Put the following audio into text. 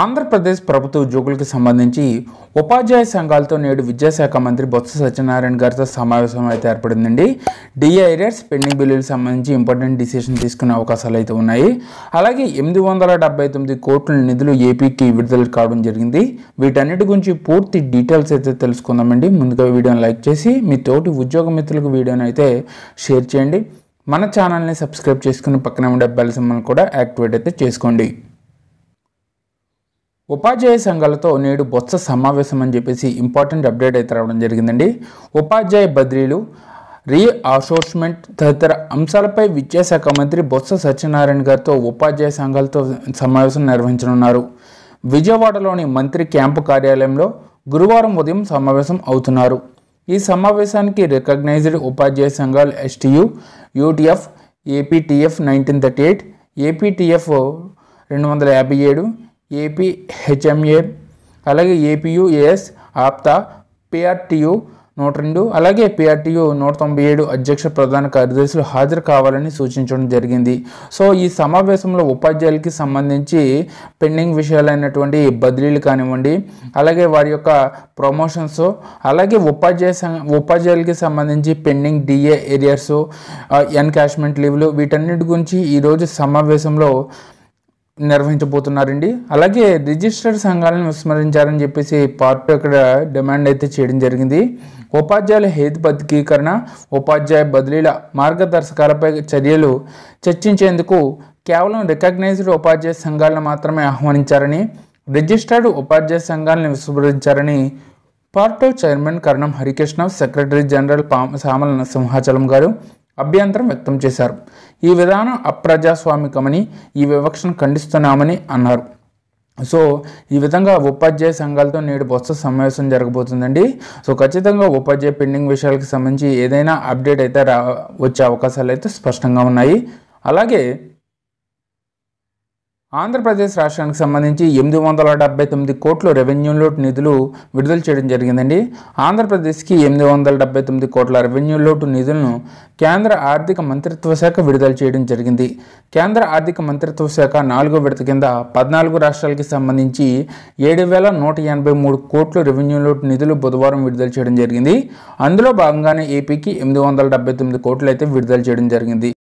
ఆంధ్రప్రదేశ్ ప్రభుత్వ ఉద్యోగులకు సంబంధించి ఉపాధ్యాయ సంఘాలతో నేడు విద్యాశాఖ మంత్రి బొత్స సత్యనారాయణ గారితో సమావేశం అయితే ఏర్పడిందండి డిఏ పెండింగ్ బిల్లులకు సంబంధించి ఇంపార్టెంట్ డిసిషన్ తీసుకునే అవకాశాలు అయితే ఉన్నాయి అలాగే ఎనిమిది వందల డెబ్బై తొమ్మిది కోట్ల నిధులు ఏపీకి విడుదల కావడం జరిగింది వీటన్నిటి గురించి పూర్తి డీటెయిల్స్ అయితే తెలుసుకుందామండి ముందుగా వీడియోని లైక్ చేసి మీ తోటి ఉద్యోగ మిత్రులకు వీడియోని అయితే షేర్ చేయండి మన ఛానల్ని సబ్స్క్రైబ్ చేసుకుని పక్కన ఉండే బెల్ సమ్మల్ని కూడా యాక్టివేట్ అయితే చేసుకోండి ఉపాధ్యాయ సంఘాలతో నేడు బొత్స సమావేశం అని చెప్పేసి ఇంపార్టెంట్ అప్డేట్ అయితే రావడం జరిగిందండి ఉపాధ్యాయ బదిలీలు రీఅసోర్స్మెంట్ తదితర అంశాలపై విద్యాశాఖ మంత్రి బొత్స సత్యనారాయణ గారితో ఉపాధ్యాయ సంఘాలతో సమావేశం నిర్వహించనున్నారు విజయవాడలోని మంత్రి క్యాంపు కార్యాలయంలో గురువారం ఉదయం సమావేశం అవుతున్నారు ఈ సమావేశానికి రికగ్నైజ్డ్ ఉపాధ్యాయ సంఘాలు STU UTF APTF nineteen thirty eight APTF రెండు వందల యాభై ఏడు ఏపీ హెచ్ఎంఏ అలాగే ఏపీయు ఏఎస్ ఆప్తా పిఆర్టీయు నూట రెండు అలాగే పిఆర్టీయు నూట తొంభై ఏడు అధ్యక్ష ప్రధాన కార్యదర్శులు హాజరు కావాలని సూచించడం జరిగింది సో ఈ సమావేశంలో ఉపాధ్యాయులకి సంబంధించి పెండింగ్ విషయాలైనటువంటి బదిలీలు కానివ్వండి అలాగే వారి యొక్క ప్రమోషన్స్ అలాగే ఉపాధ్యాయ ఉపాధ్యాయులకి సంబంధించి పెండింగ్ డిఏ ఏరియర్స్ ఎన్కాష్మెంట్ లీవ్లు వీటన్నిటి గురించి ఈరోజు సమావేశంలో నిర్వహించబోతున్నారండి అలాగే రిజిస్టర్డ్ సంఘాలను విస్మరించారని చెప్పేసి పార్ట్ ఇక్కడ డిమాండ్ అయితే చేయడం జరిగింది ఉపాధ్యాయుల హేతుబద్ధీకరణ ఉపాధ్యాయ బదిలీల మార్గదర్శకాలపై చర్యలు చర్చించేందుకు కేవలం రికగ్నైజ్డ్ ఉపాధ్యాయ సంఘాలను మాత్రమే ఆహ్వానించారని రిజిస్టర్డ్ ఉపాధ్యాయ సంఘాలను విస్మరించారని part chairman Karanam Harikrishna secretary general పా సామల సింహాచలం గారు అభ్యంతరం వ్యక్తం చేశారు ఈ విధానం అప్రజాస్వామికమని ఈ వివక్షను ఖండిస్తున్నామని అన్నారు సో ఈ విధంగా ఉపాధ్యాయ సంఘాలతో నేడు బొత్స సమావేశం జరగబోతుందండి సో ఖచ్చితంగా ఉపాధ్యాయ పెండింగ్ విషయాలకు సంబంధించి ఏదైనా అప్డేట్ అయితే రా వచ్చే అవకాశాలు అయితే స్పష్టంగా ఉన్నాయి అలాగే ఆంధ్రప్రదేశ్ రాష్ట్రానికి సంబంధించి ఎనిమిది వందల డెబ్బై తొమ్మిది కోట్ల రెవెన్యూ లోటు నిధులు విడుదల చేయడం జరిగిందండి ఆంధ్రప్రదేశ్కి ఎనిమిది వందల డెబ్బై తొమ్మిది కోట్ల రెవెన్యూ లోటు నిధులను కేంద్ర ఆర్థిక మంత్రిత్వ శాఖ విడుదల చేయడం జరిగింది కేంద్ర ఆర్థిక మంత్రిత్వ శాఖ నాలుగో విడత కింద పద్నాలుగు రాష్ట్రాలకి సంబంధించి ఏడు వేల నూట ఎనభై మూడు కోట్ల రెవెన్యూ లోటు నిధులు బుధవారం విడుదల చేయడం జరిగింది అందులో భాగంగానే ఏపీకి ఎనిమిది వందల డెబ్బై తొమ్మిది కోట్లు అయితే విడుదల చేయడం జరిగింది